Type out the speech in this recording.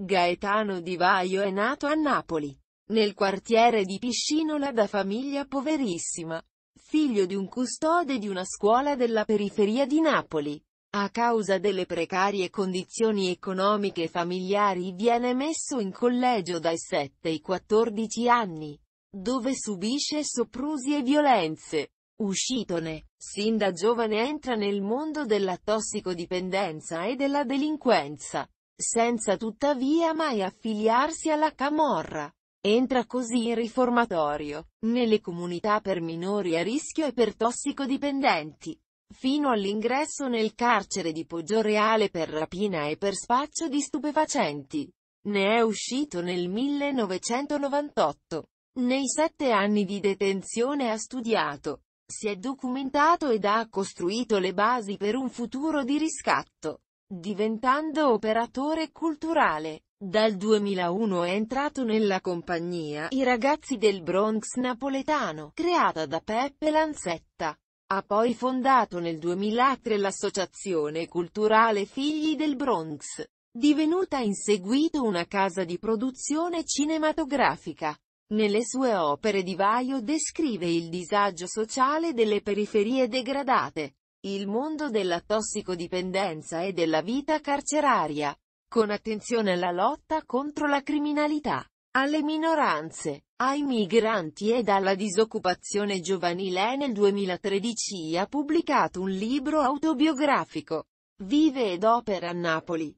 Gaetano Di Vaio è nato a Napoli, nel quartiere di Piscinola da famiglia poverissima, figlio di un custode di una scuola della periferia di Napoli. A causa delle precarie condizioni economiche familiari viene messo in collegio dai 7 ai 14 anni, dove subisce soprusi e violenze. Uscitone, sin da giovane entra nel mondo della tossicodipendenza e della delinquenza senza tuttavia mai affiliarsi alla Camorra. Entra così in riformatorio, nelle comunità per minori a rischio e per tossicodipendenti, fino all'ingresso nel carcere di Poggioreale per rapina e per spaccio di stupefacenti. Ne è uscito nel 1998. Nei sette anni di detenzione ha studiato, si è documentato ed ha costruito le basi per un futuro di riscatto. Diventando operatore culturale, dal 2001 è entrato nella compagnia I ragazzi del Bronx napoletano, creata da Peppe Lanzetta. Ha poi fondato nel 2003 l'associazione culturale Figli del Bronx, divenuta in seguito una casa di produzione cinematografica. Nelle sue opere Di Vaio descrive il disagio sociale delle periferie degradate, il mondo della tossicodipendenza e della vita carceraria, con attenzione alla lotta contro la criminalità, alle minoranze, ai migranti ed alla disoccupazione giovanile nel 2013 ha pubblicato un libro autobiografico. Vive ed opera a Napoli,